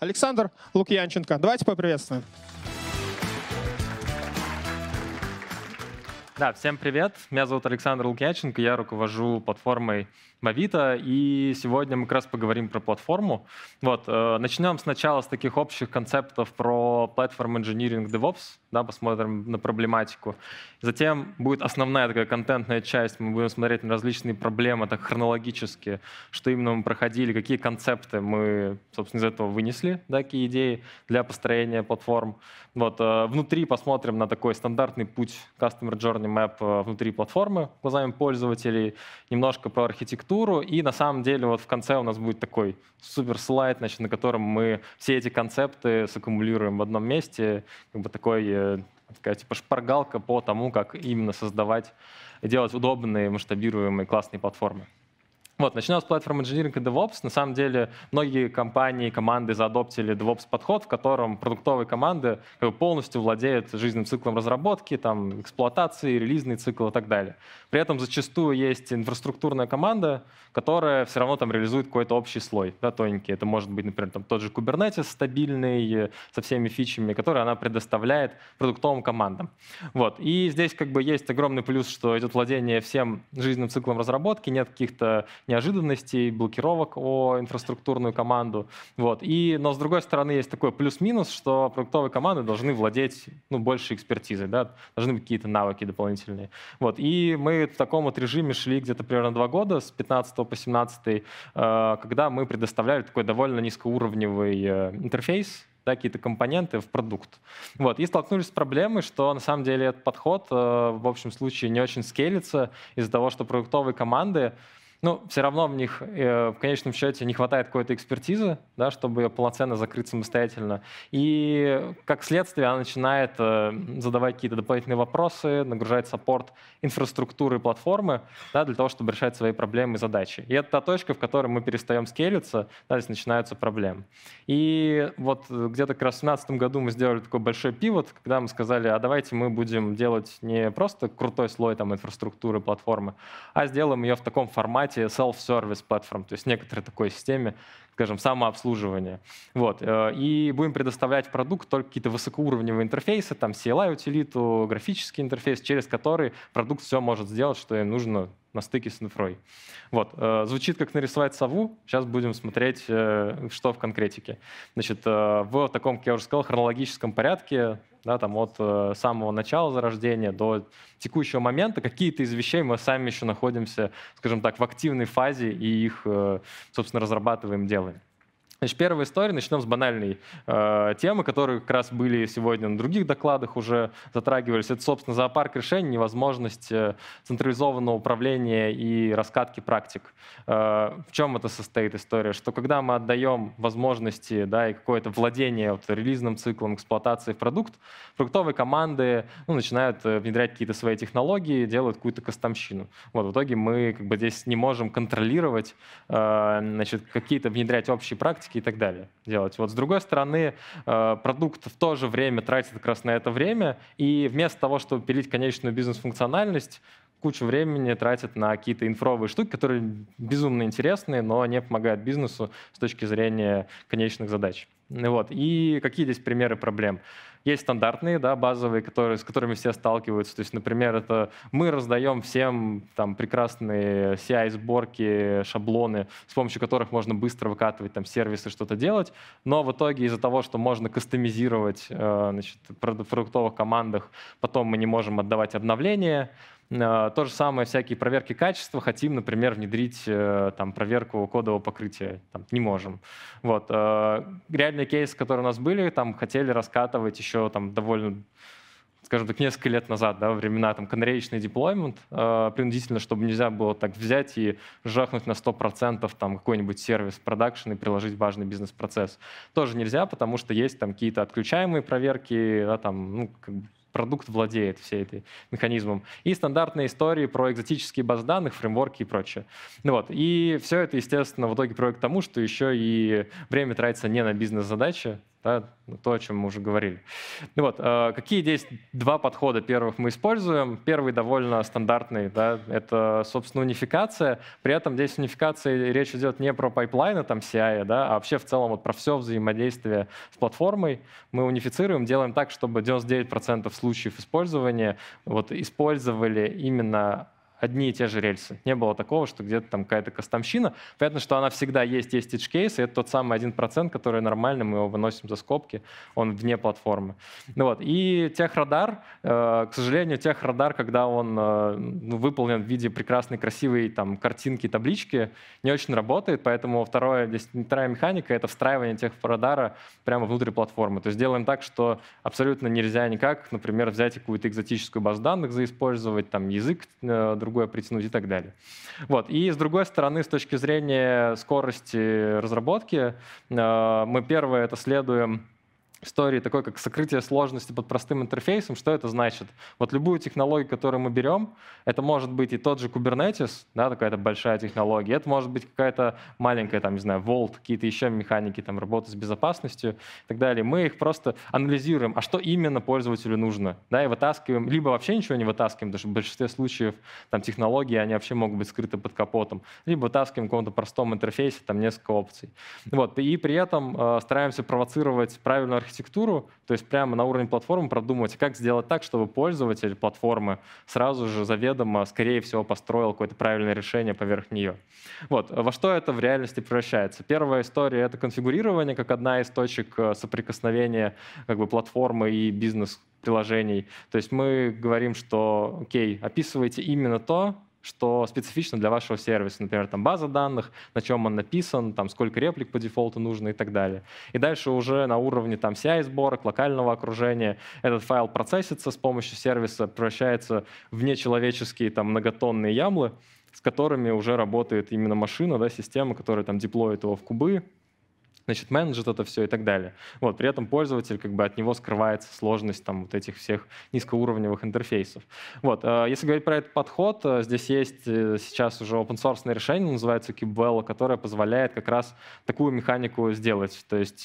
Александр Лукьянченко. Давайте поприветствуем. Да, всем привет. Меня зовут Александр Лукьяченко, я руковожу платформой Мавито, и сегодня мы как раз поговорим про платформу. Вот, э, начнем сначала с таких общих концептов про платформ engineering DevOps, да, посмотрим на проблематику. Затем будет основная такая контентная часть, мы будем смотреть на различные проблемы так хронологически, что именно мы проходили, какие концепты мы, собственно, из этого вынесли, да, какие идеи для построения платформ. Вот, э, внутри посмотрим на такой стандартный путь Customer Journey roadmap э, внутри платформы глазами пользователей, немножко про архитектуру. И на самом деле вот в конце у нас будет такой супер слайд, значит, на котором мы все эти концепты саккумулируем в одном месте. Как бы такой э, такая типа шпаргалка по тому, как именно создавать, и делать удобные масштабируемые классные платформы. Вот, начнем с платформ инжиниринга DevOps. На самом деле многие компании, команды заадоптили DevOps-подход, в котором продуктовые команды полностью владеют жизненным циклом разработки, там, эксплуатации, релизный цикл и так далее. При этом зачастую есть инфраструктурная команда, которая все равно там реализует какой-то общий слой. Да, тоненький. Это может быть, например, там, тот же Kubernetes стабильный, э, со всеми фичами, которые она предоставляет продуктовым командам. Вот. И здесь как бы есть огромный плюс, что идет владение всем жизненным циклом разработки, нет каких-то неожиданностей, блокировок о инфраструктурную команду. Вот. И, но с другой стороны есть такой плюс-минус, что продуктовые команды должны владеть ну, больше экспертизой, да? должны быть какие-то навыки дополнительные. Вот. И мы в таком вот режиме шли где-то примерно два года, с 15 по 17, э, когда мы предоставляли такой довольно низкоуровневый э, интерфейс, да, какие-то компоненты в продукт. Вот. И столкнулись с проблемой, что на самом деле этот подход э, в общем случае не очень скелится из-за того, что продуктовые команды ну, все равно в них э, в конечном счете не хватает какой-то экспертизы, да, чтобы ее полноценно закрыть самостоятельно. И как следствие она начинает э, задавать какие-то дополнительные вопросы, нагружать саппорт инфраструктуры платформы да, для того, чтобы решать свои проблемы и задачи. И это та точка, в которой мы перестаем скейлиться, да, здесь начинаются проблемы. И вот где-то как раз в 2017 году мы сделали такой большой пивот, когда мы сказали, а давайте мы будем делать не просто крутой слой там, инфраструктуры платформы, а сделаем ее в таком формате, формате self-service platform, то есть некоторой такой системе, скажем, самообслуживания. Вот. Э, и будем предоставлять в продукт только какие-то высокоуровневые интерфейсы, там CLI-утилиту, графический интерфейс, через который продукт все может сделать, что им нужно на стыке с инфрой. Вот, э, звучит как нарисовать сову. Сейчас будем смотреть, э, что в конкретике. Значит, э, в таком, как я уже сказал, хронологическом порядке, да, там от самого начала зарождения до текущего момента, какие-то из вещей мы сами еще находимся, скажем так, в активной фазе и их, собственно, разрабатываем, делаем. Значит, первая история, начнем с банальной э, темы, которые как раз были сегодня на других докладах уже затрагивались. Это, собственно, зоопарк решений, невозможность э, централизованного управления и раскатки практик. Э, в чем это состоит история? Что когда мы отдаем возможности да, и какое-то владение вот, релизным циклом эксплуатации в продукт, продуктовые команды ну, начинают э, внедрять какие-то свои технологии, делают какую-то кастомщину. Вот, в итоге мы как бы здесь не можем контролировать, э, значит, какие-то внедрять общие практики, доставки и так далее делать. Вот с другой стороны, э, продукт в то же время тратит как раз на это время, и вместо того, чтобы пилить конечную бизнес-функциональность, кучу времени тратит на какие-то инфровые штуки, которые безумно интересные, но не помогают бизнесу с точки зрения конечных задач. Вот. И какие здесь примеры проблем? Есть стандартные, да, базовые, которые, с которыми все сталкиваются. То есть, например, это мы раздаем всем там, прекрасные CI-сборки, шаблоны, с помощью которых можно быстро выкатывать там, сервисы, что-то делать. Но в итоге из-за того, что можно кастомизировать э, значит, в продуктовых командах, потом мы не можем отдавать обновления, Э, то же самое всякие проверки качества. Хотим, например, внедрить э, там, проверку кодового покрытия. Там, не можем. Вот. Э, реальные кейсы, которые у нас были, там хотели раскатывать еще там, довольно скажем так, несколько лет назад, да, времена там канареечный деплоймент, э, принудительно, чтобы нельзя было так взять и жахнуть на 100% там какой-нибудь сервис продакшн и приложить важный бизнес-процесс. Тоже нельзя, потому что есть там какие-то отключаемые проверки, да, там, ну, как бы продукт владеет всей этой механизмом. И стандартные истории про экзотические баз данных, фреймворки и прочее. Ну вот. И все это, естественно, в итоге приводит к тому, что еще и время тратится не на бизнес-задачи, да, ну, то, о чем мы уже говорили. Ну вот, э, какие здесь два подхода первых мы используем? Первый довольно стандартный, да, это, собственно, унификация. При этом здесь унификации речь идет не про пайплайны, там CI, да, а вообще в целом вот про все взаимодействие с платформой. Мы унифицируем, делаем так, чтобы 99% случаев использования вот, использовали именно одни и те же рельсы. Не было такого, что где-то там какая-то кастомщина. Понятно, что она всегда есть, есть edge case, и это тот самый 1%, который нормально, мы его выносим за скобки, он вне платформы. Ну вот. И техрадар, э, к сожалению, техрадар, когда он э, ну, выполнен в виде прекрасной, красивой там, картинки, таблички, не очень работает, поэтому второе, здесь вторая механика — это встраивание техрадара прямо внутрь платформы. То есть делаем так, что абсолютно нельзя никак, например, взять какую-то экзотическую базу данных, заиспользовать там язык э, друг другое притянуть и так далее. Вот. И с другой стороны, с точки зрения скорости разработки, э, мы первое это следуем истории, такой как сокрытие сложности под простым интерфейсом. Что это значит? Вот любую технологию, которую мы берем, это может быть и тот же Kubernetes, да, такая то большая технология, это может быть какая-то маленькая, там, не знаю, Volt, какие-то еще механики, там, работы с безопасностью и так далее. Мы их просто анализируем, а что именно пользователю нужно, да, и вытаскиваем, либо вообще ничего не вытаскиваем, потому что в большинстве случаев там технологии, они вообще могут быть скрыты под капотом, либо вытаскиваем в каком-то простом интерфейсе, там, несколько опций. Вот, и при этом э, стараемся провоцировать правильную архитектуру архитектуру, то есть прямо на уровне платформы продумывать, как сделать так, чтобы пользователь платформы сразу же заведомо, скорее всего, построил какое-то правильное решение поверх нее. Вот. Во что это в реальности превращается? Первая история — это конфигурирование, как одна из точек э, соприкосновения как бы, платформы и бизнес приложений. То есть мы говорим, что, окей, описывайте именно то, что специфично для вашего сервиса. Например, там база данных, на чем он написан, там сколько реплик по дефолту нужно и так далее. И дальше уже на уровне там CI-сборок, локального окружения этот файл процессится с помощью сервиса, превращается в нечеловеческие там многотонные ямлы, с которыми уже работает именно машина, да, система, которая там деплоит его в кубы, значит, менеджет это все и так далее. Вот, при этом пользователь, как бы от него скрывается сложность там вот этих всех низкоуровневых интерфейсов. Вот, э, если говорить про этот подход, э, здесь есть э, сейчас уже open source решение, называется Kubewell, которое позволяет как раз такую механику сделать. То есть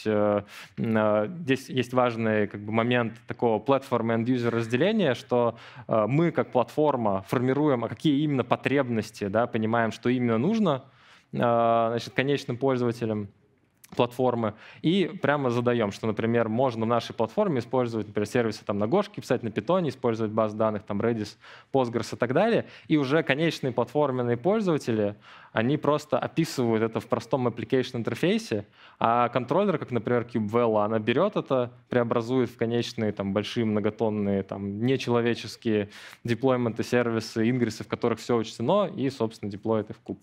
здесь есть важный как бы, момент такого платформы and user разделения, что мы как платформа формируем, а какие именно потребности, да, понимаем, что именно нужно значит, конечным пользователям, платформы и прямо задаем, что, например, можно в нашей платформе использовать, например, сервисы там на Гошке, писать на Питоне, использовать базы данных, там Redis, Postgres и так далее, и уже конечные платформенные пользователи, они просто описывают это в простом application интерфейсе, а контроллер, как, например, kubevl, она берет это, преобразует в конечные там большие многотонные там нечеловеческие деплойменты, сервисы, ингрессы, в которых все учтено, и, собственно, деплоит их в куб.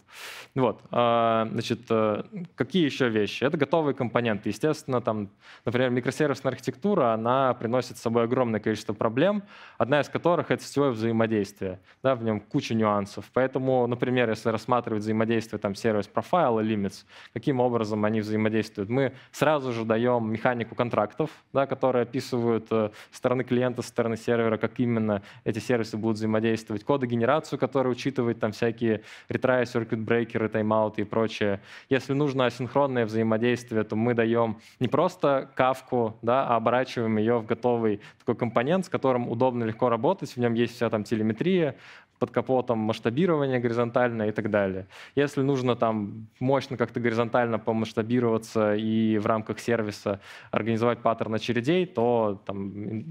Вот. А, значит, э, какие еще вещи? Это это готовые компоненты. Естественно, там, например, микросервисная архитектура, она приносит с собой огромное количество проблем, одна из которых — это сетевое взаимодействие. Да, в нем куча нюансов. Поэтому, например, если рассматривать взаимодействие там, сервис профайла, limits, каким образом они взаимодействуют, мы сразу же даем механику контрактов, да, которые описывают э, стороны клиента, стороны сервера, как именно эти сервисы будут взаимодействовать, кодогенерацию, которая учитывает там всякие retry, circuit breaker, тайм-ауты и прочее. Если нужно асинхронное взаимодействие, действия, то мы даем не просто кавку, да, а оборачиваем ее в готовый такой компонент, с которым удобно легко работать, в нем есть вся там телеметрия, под капотом масштабирование горизонтальное и так далее. Если нужно там мощно как-то горизонтально помасштабироваться и в рамках сервиса организовать паттерн очередей, то там,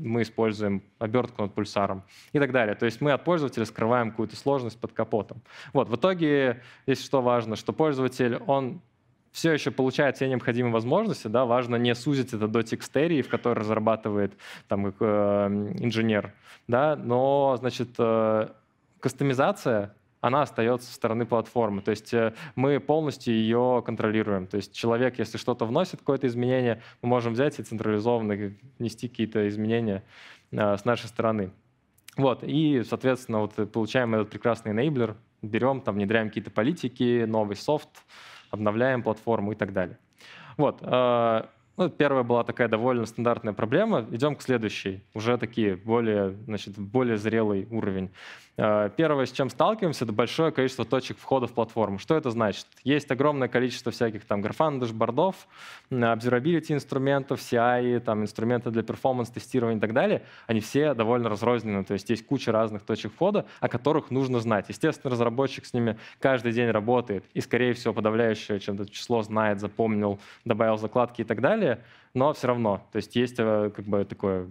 мы используем обертку над пульсаром и так далее. То есть мы от пользователя скрываем какую-то сложность под капотом. Вот, в итоге здесь что важно, что пользователь, он все еще получает все необходимые возможности, да, важно не сузить это до текстерии, в которой разрабатывает там как, э, инженер, да, но, значит, э, кастомизация она остается со стороны платформы. То есть э, мы полностью ее контролируем. То есть человек, если что-то вносит, какое-то изменение, мы можем взять и централизованно внести какие-то изменения э, с нашей стороны. Вот, и, соответственно, вот э, получаем этот прекрасный enabler, берем, там, внедряем какие-то политики, новый софт, обновляем платформу и так далее. Вот. Э, ну, первая была такая довольно стандартная проблема. Идем к следующей, уже такие более, значит, более зрелый уровень. Э, первое, с чем сталкиваемся, это большое количество точек входа в платформу. Что это значит? Есть огромное количество всяких там графан, дашбордов, observability инструментов, CI, там, инструменты для перформанс-тестирования и так далее. Они все довольно разрознены, то есть есть куча разных точек входа, о которых нужно знать. Естественно, разработчик с ними каждый день работает и, скорее всего, подавляющее чем-то число знает, запомнил, добавил закладки и так далее но все равно, то есть есть э, как бы такое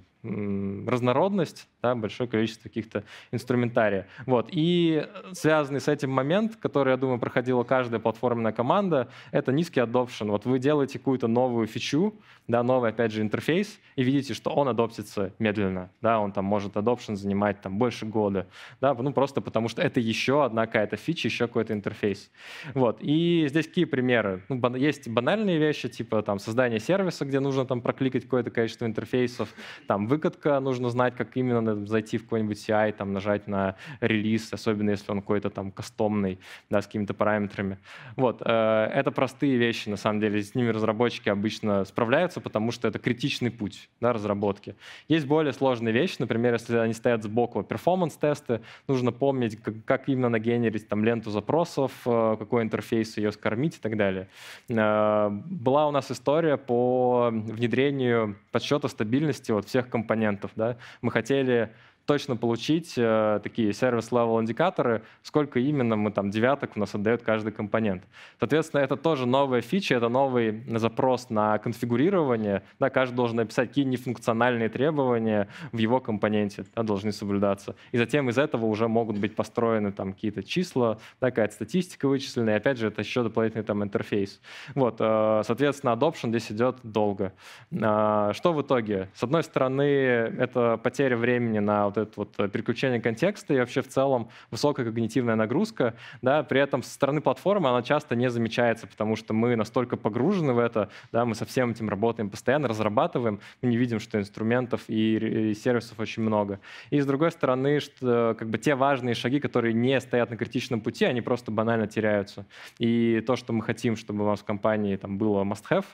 разнородность, да, большое количество каких-то инструментария. Вот. И связанный с этим момент, который, я думаю, проходила каждая платформенная команда, это низкий adoption. Вот вы делаете какую-то новую фичу, да, новый, опять же, интерфейс, и видите, что он адоптится медленно. Да, он там может adoption занимать там, больше года. Да, ну, просто потому что это еще одна какая-то фича, еще какой-то интерфейс. Вот. И здесь какие примеры? Ну, есть банальные вещи, типа там создание сервиса, где нужно нужно там прокликать какое-то количество интерфейсов, там выкатка, нужно знать, как именно зайти в какой-нибудь CI, там нажать на релиз, особенно если он какой-то там кастомный, да, с какими-то параметрами. Вот, э, это простые вещи, на самом деле, с ними разработчики обычно справляются, потому что это критичный путь да, разработки. Есть более сложные вещи, например, если они стоят сбоку, перформанс-тесты, нужно помнить, как, как именно нагенерить там ленту запросов, э, какой интерфейс ее скормить и так далее. Э, была у нас история по внедрению подсчета стабильности вот всех компонентов. Да? Мы хотели точно получить э, такие сервис-левел индикаторы, сколько именно мы там девяток у нас отдает каждый компонент. Соответственно, это тоже новая фича, это новый запрос на конфигурирование. Да, каждый должен написать, какие нефункциональные требования в его компоненте да, должны соблюдаться. И затем из этого уже могут быть построены там какие-то числа, да, какая-то статистика вычисленная. И опять же, это еще дополнительный там интерфейс. Вот, э, соответственно, adoption здесь идет долго. Э, что в итоге? С одной стороны, это потеря времени на вот это вот э, переключение контекста и вообще в целом высокая когнитивная нагрузка, да, при этом со стороны платформы она часто не замечается, потому что мы настолько погружены в это, да, мы со всем этим работаем постоянно, разрабатываем, мы не видим, что инструментов и, сервисов очень много. И с другой стороны, что, как бы те важные шаги, которые не стоят на критичном пути, они просто банально теряются. И то, что мы хотим, чтобы у вас в компании там было must-have,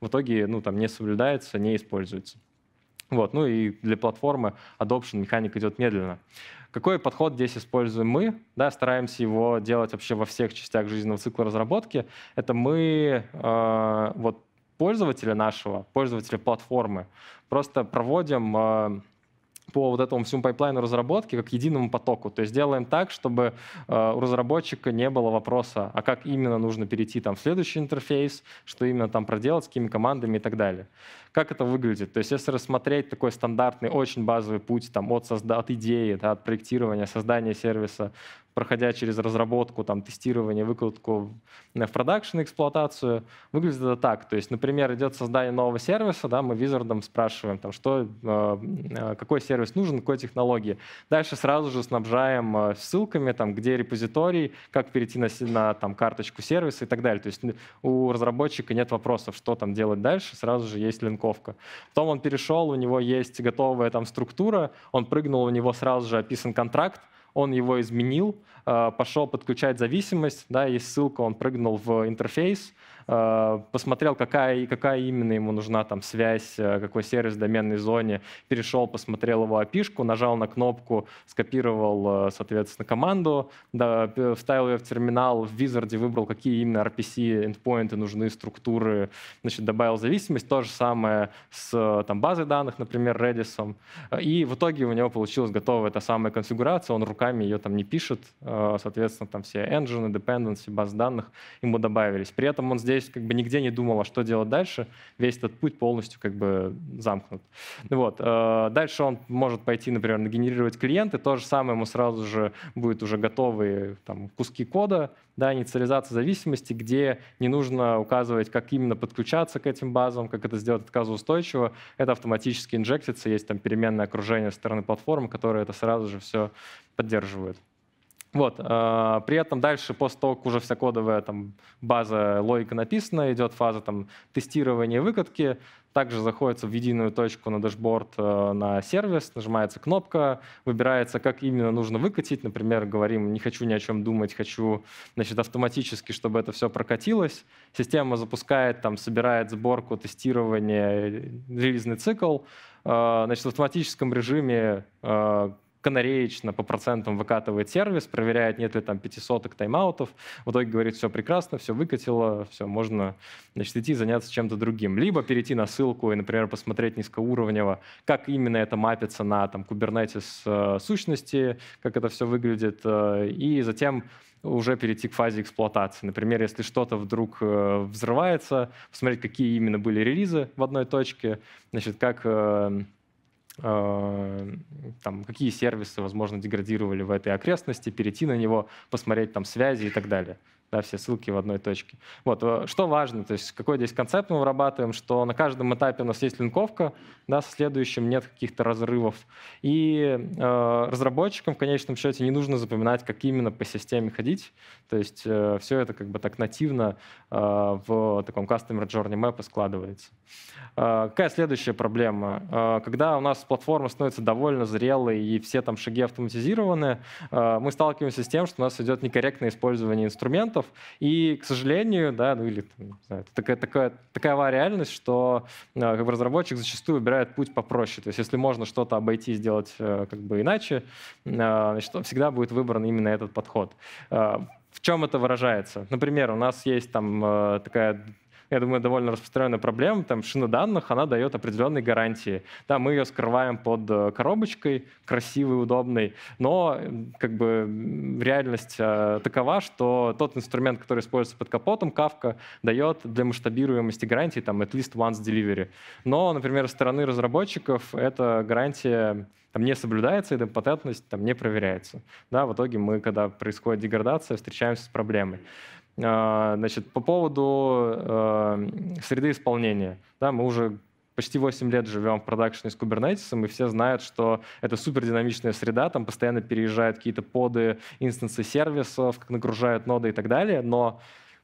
в итоге ну, там, не соблюдается, не используется. Вот, ну и для платформы adoption механика идет медленно. Какой подход здесь используем мы? Да, стараемся его делать вообще во всех частях жизненного цикла разработки. Это мы э, вот пользователя нашего, пользователя платформы, просто проводим э, по вот этому всему пайплайну разработки как единому потоку. То есть делаем так, чтобы э, у разработчика не было вопроса, а как именно нужно перейти там, в следующий интерфейс, что именно там проделать, с какими командами и так далее. Как это выглядит? То есть если рассмотреть такой стандартный, очень базовый путь там, от, созда- от идеи, да, от проектирования, создания сервиса, проходя через разработку, там, тестирование, выкладку в э, продакшн, эксплуатацию, выглядит это так. То есть, например, идет создание нового сервиса, да, мы визардом спрашиваем, там, что, э, э, какой сервис нужен, какой технологии. Дальше сразу же снабжаем ссылками, там, где репозиторий, как перейти на, на там, карточку сервиса и так далее. То есть у разработчика нет вопросов, что там делать дальше, сразу же есть линк линковка. Потом он перешел, у него есть готовая там структура, он прыгнул, у него сразу же описан контракт, он его изменил, э, пошел подключать зависимость, да, есть ссылка, он прыгнул в интерфейс, Э, посмотрел, какая, какая именно ему нужна там связь, э, какой сервис в доменной зоне, перешел, посмотрел его api нажал на кнопку, скопировал, э, соответственно, команду, да, вставил ее в терминал, в Wizard выбрал, какие именно RPC endpoint нужны, структуры, значит, добавил зависимость. То же самое с там, базой данных, например, Redis. И в итоге у него получилась готовая та самая конфигурация, он руками ее там не пишет, соответственно, там все engine, dependency, баз данных ему добавились. При этом он здесь есть как бы нигде не думала, что делать дальше. Весь этот путь полностью как бы замкнут. Ну вот. Э, дальше он может пойти, например, на генерировать клиенты. То же самое ему сразу же будет уже готовые там, куски кода, да, инициализация зависимости, где не нужно указывать, как именно подключаться к этим базам, как это сделать отказоустойчиво. Это автоматически инжектится, есть там переменное окружение со стороны платформы, которое это сразу же все поддерживает. Вот, э, при этом дальше, после того, как уже вся кодовая там, база, логика написана, идет фаза там, тестирования выкатки, также заходится в единую точку на дашборд э, на сервис, нажимается кнопка, выбирается, как именно нужно выкатить. Например, говорим, не хочу ни о чем думать, хочу значит, автоматически, чтобы это все прокатилось. Система запускает, там, собирает сборку, тестирование, э, релизный цикл. Э, значит, в автоматическом режиме э, канареечно по процентам выкатывает сервис, проверяет, нет ли там пятисоток тайм-аутов, в итоге говорит, все прекрасно, все выкатило, все, можно значит, идти заняться чем-то другим. Либо перейти на ссылку и, например, посмотреть низкоуровнево, как именно это мапится на там, Kubernetes э, сущности, как это все выглядит, э, и затем уже перейти к фазе эксплуатации. Например, если что-то вдруг э, взрывается, посмотреть, какие именно были релизы в одной точке, значит, как Э, там, какие сервисы, возможно, деградировали в этой окрестности, перейти на него, посмотреть там связи и так далее да, все ссылки в одной точке. Вот, э, что важно, то есть какой здесь концепт мы вырабатываем, что на каждом этапе у нас есть линковка, да, со следующим нет каких-то разрывов. И э, разработчикам в конечном счете не нужно запоминать, как именно по системе ходить, то есть э, все это как бы так нативно э, в таком Customer Journey Map складывается. Э, какая следующая проблема? Э, когда у нас платформа становится довольно зрелой и все там шаги автоматизированы, э, мы сталкиваемся с тем, что у нас идет некорректное использование инструментов, клиентов. И, к сожалению, да, ну или там, знаю, такая, такая, такая реальность, что а, как бы, разработчик зачастую выбирает путь попроще. То есть если можно что-то обойти и сделать э, как бы иначе, а, значит, всегда будет выбран именно этот подход. А, в чем это выражается? Например, у нас есть там э, такая я думаю, довольно распространенная проблема. Там шина данных, она дает определенные гарантии. Да, мы ее скрываем под э, коробочкой, красивой, удобной, но как бы реальность э, такова, что тот инструмент, который используется под капотом, Kafka, дает для масштабируемости гарантии там at least once delivery. Но, например, со стороны разработчиков эта гарантия там не соблюдается, и там не проверяется. Да, в итоге мы, когда происходит деградация, встречаемся с проблемой. А, значит, по поводу а, среды исполнения. Да, мы уже почти 8 лет живем в продакшене с Kubernetes, и все знают, что это супер динамичная среда, там постоянно переезжают какие-то поды, инстансы сервисов, как нагружают ноды и так далее, но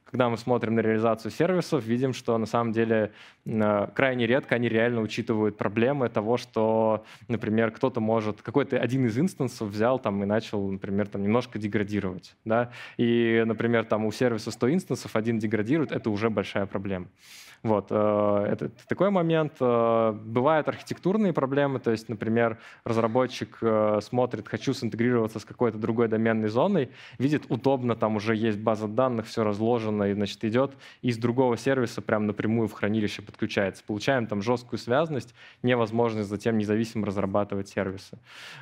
когда мы смотрим на реализацию сервисов, видим, что на самом деле э, крайне редко они реально учитывают проблемы того, что, например, кто-то может, какой-то один из инстансов взял там и начал, например, там немножко деградировать. Да? И, например, там у сервиса 100 инстансов один деградирует, это уже большая проблема. Вот, э, это такой момент. Э, бывают архитектурные проблемы, то есть, например, разработчик э, смотрит, хочу синтегрироваться с какой-то другой доменной зоной, видит, удобно, там уже есть база данных, все разложено, и, значит, идет из другого сервиса прям напрямую в хранилище подключается. Получаем там жесткую связность, невозможность затем независимо разрабатывать сервисы.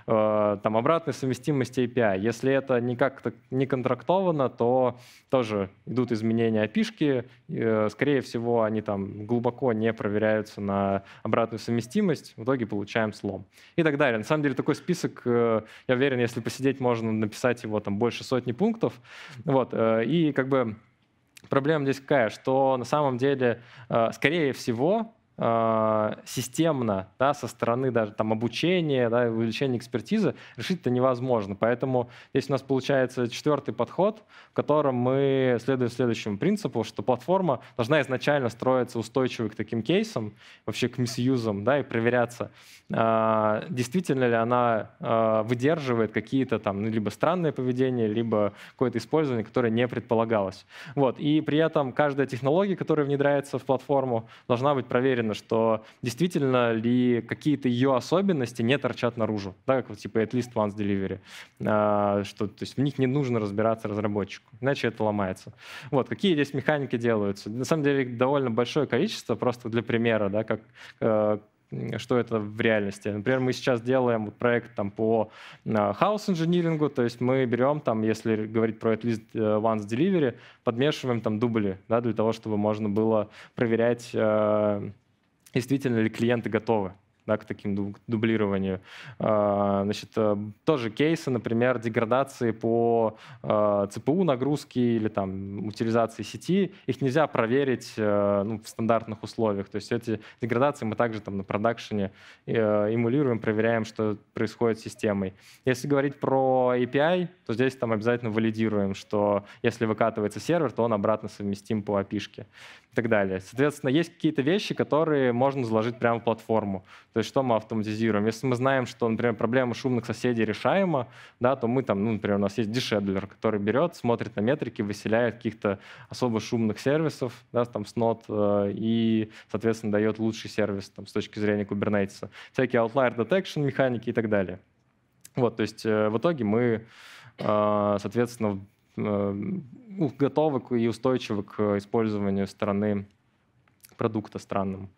Там обратная совместимость API. Если это никак как не контрактовано, то тоже идут изменения API, скорее всего, они там там глубоко не проверяются на обратную совместимость, в итоге получаем слом. И так далее. На самом деле такой список, э, я уверен, если посидеть, можно написать его там больше сотни пунктов. Вот. Э, и как бы проблема здесь какая, что на самом деле, э, скорее всего, а, системно, да, со стороны даже там обучения, да, увеличения экспертизы, решить это невозможно. Поэтому здесь у нас получается четвертый подход, в котором мы следуем следующему принципу, что платформа должна изначально строиться устойчивой к таким кейсам, вообще к миссиюзам да, и проверяться, а, действительно ли она а, выдерживает какие-то там ну, либо странные поведения, либо какое-то использование, которое не предполагалось. Вот. И при этом каждая технология, которая внедряется в платформу, должна быть проверена уверена, что действительно ли какие-то ее особенности не торчат наружу, да, как вот типа at least once delivery, а, что то есть в них не нужно разбираться разработчику, иначе это ломается. Вот, какие здесь механики делаются? На самом деле довольно большое количество, просто для примера, да, как э, что это в реальности. Например, мы сейчас делаем проект там, по хаос-инжинирингу, то есть мы берем, там, если говорить про at least э, once delivery, подмешиваем там дубли, да, для того, чтобы можно было проверять э, действительно ли клиенты готовы да, к таким дублированию. А, значит, э, тоже кейсы, например, деградации по э, ЦПУ нагрузки или там утилизации сети, их нельзя проверить э, ну, в стандартных условиях. То есть эти деградации мы также там на продакшене эмулируем, проверяем, что происходит с системой. Если говорить про API, то здесь там обязательно валидируем, что если выкатывается сервер, то он обратно совместим по API и так далее. Соответственно, есть какие-то вещи, которые можно заложить прямо в платформу то есть что мы автоматизируем? Если мы знаем, что, например, проблема шумных соседей решаема, да, то мы там, ну, например, у нас есть дешедлер, который берет, смотрит на метрики, выселяет каких-то особо шумных сервисов, да, там с нот, э, и, соответственно, дает лучший сервис там, с точки зрения Kubernetes, Всякие outlier detection механики и так далее. Вот, то есть э, в итоге мы, э, соответственно, готовы и устойчивы к использованию стороны продукта странным.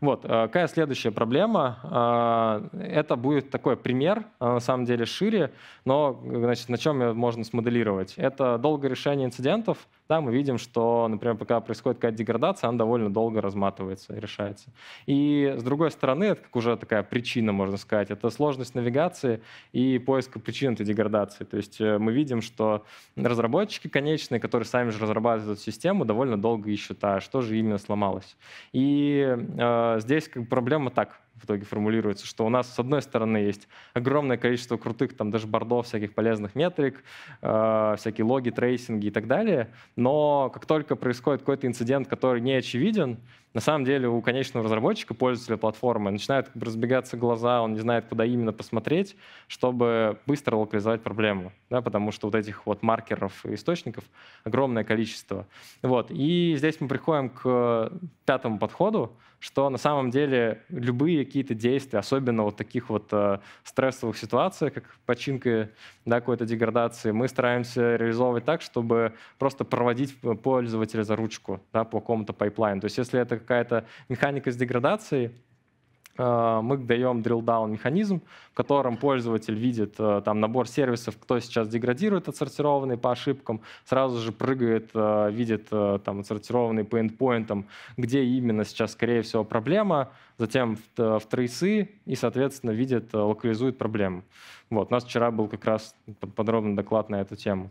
Вот, э, какая следующая проблема? Э, это будет такой пример, э, на самом деле шире, но значит, на чем можно смоделировать? Это долгое решение инцидентов. Да, мы видим, что, например, пока происходит какая-то деградация, она довольно долго разматывается и решается. И с другой стороны, это как уже такая причина, можно сказать, это сложность навигации и поиска причин этой деградации. То есть мы видим, что разработчики конечные, которые сами же разрабатывают эту систему, довольно долго ищут, а что же именно сломалось. И э, а, здесь как проблема так в итоге формулируется, что у нас, с одной стороны, есть огромное количество крутых, там даже бордов, всяких полезных метрик, э, всякие логи, трейсинги и так далее, но как только происходит какой-то инцидент, который не очевиден, на самом деле у конечного разработчика, пользователя платформы, начинают разбегаться глаза, он не знает, куда именно посмотреть, чтобы быстро локализовать проблему, да, потому что вот этих вот маркеров и источников огромное количество. Вот. И здесь мы приходим к пятому подходу, что на самом деле любые какие-то действия, особенно вот таких вот э, стрессовых ситуаций, как починка да, какой-то деградации, мы стараемся реализовывать так, чтобы просто проводить пользователя за ручку да, по какому-то пайплайну. То есть если это какая-то механика с деградацией, э, мы даем drill-down механизм, в котором пользователь видит э, там набор сервисов, кто сейчас деградирует отсортированный по ошибкам, сразу же прыгает, э, видит там отсортированный по эндпоинтам, где именно сейчас, скорее всего, проблема, затем в, в трейсы и, соответственно, видит, э, локализует проблему. Вот, у нас вчера был как раз подробный доклад на эту тему.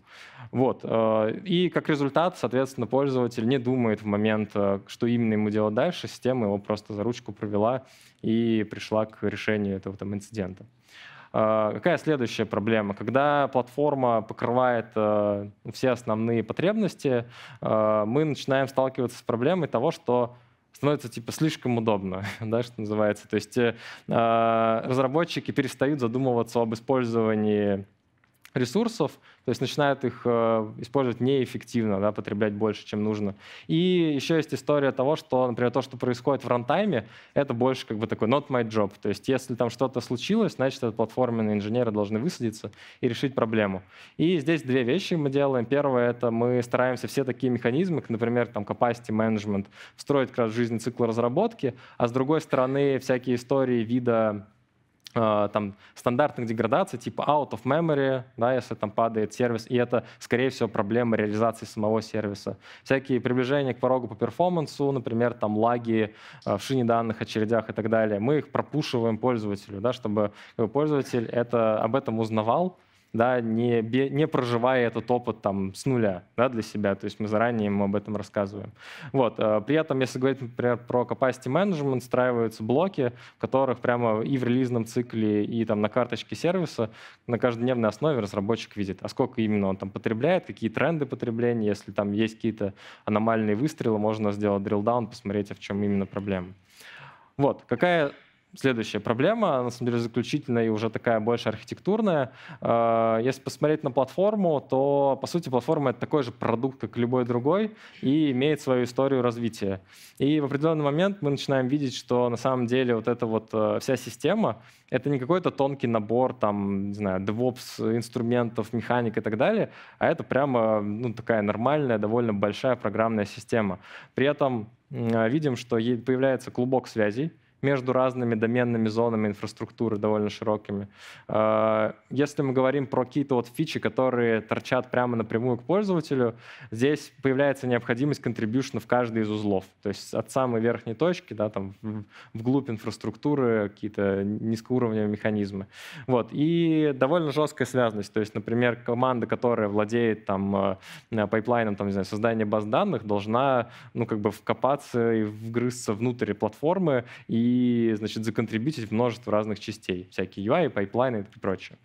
Вот, э, и как результат, соответственно, пользователь не думает в момент, э, что именно ему делать дальше, система его просто за ручку провела и пришла к решению этого там, инцидента. Какая следующая проблема? Когда платформа покрывает все основные потребности, мы начинаем сталкиваться с проблемой того, что становится типа слишком удобно, да, что называется. То есть э, а, разработчики перестают задумываться об использовании ресурсов, то есть начинают их э, использовать неэффективно, да, потреблять больше, чем нужно. И еще есть история того, что, например, то, что происходит в рантайме, это больше как бы такой not my job. То есть если там что-то случилось, значит, это платформенные инженеры должны высадиться и решить проблему. И здесь две вещи мы делаем. Первое — это мы стараемся все такие механизмы, как, например, там capacity management, встроить как раз в жизнь цикл разработки, а с другой стороны всякие истории вида Э, там стандартных деградаций типа out of memory, да, если там падает сервис, и это, скорее всего, проблема реализации самого сервиса. Всякие приближения к порогу по перформансу, например, там лаги э, в шине данных, очередях и так далее, мы их пропушиваем пользователю, да, чтобы пользователь это, об этом узнавал, да, не, не проживая этот опыт там с нуля да, для себя. То есть мы заранее ему об этом рассказываем. Вот. Э, при этом, если говорить, например, про capacity management, встраиваются блоки, в которых прямо и в релизном цикле, и там на карточке сервиса на каждодневной основе разработчик видит, а сколько именно он там потребляет, какие тренды потребления, если там есть какие-то аномальные выстрелы, можно сделать drill-down, посмотреть, а в чем именно проблема. Вот. Какая Следующая проблема, на самом деле, заключительная и уже такая больше архитектурная. Э, если посмотреть на платформу, то, по сути, платформа — это такой же продукт, как любой другой, и имеет свою историю развития. И в определенный момент мы начинаем видеть, что на самом деле вот эта вот э, вся система — это не какой-то тонкий набор, там, не знаю, DevOps инструментов, механик и так далее, а это прямо ну, такая нормальная, довольно большая программная система. При этом э, видим, что появляется клубок связей, между разными доменными зонами инфраструктуры довольно широкими. Э, если мы говорим про какие-то вот фичи, которые торчат прямо напрямую к пользователю, здесь появляется необходимость контрибьюшена в каждый из узлов. То есть от самой верхней точки, да, там вглубь инфраструктуры какие-то низкоуровневые механизмы. Вот. И довольно жесткая связанность. То есть, например, команда, которая владеет там э, пайплайном, там, не знаю, создания баз данных, должна, ну, как бы вкопаться и вгрызться внутрь платформы и и, значит, законтрибьютить в множество разных частей. Всякие UI, пайплайны и прочее.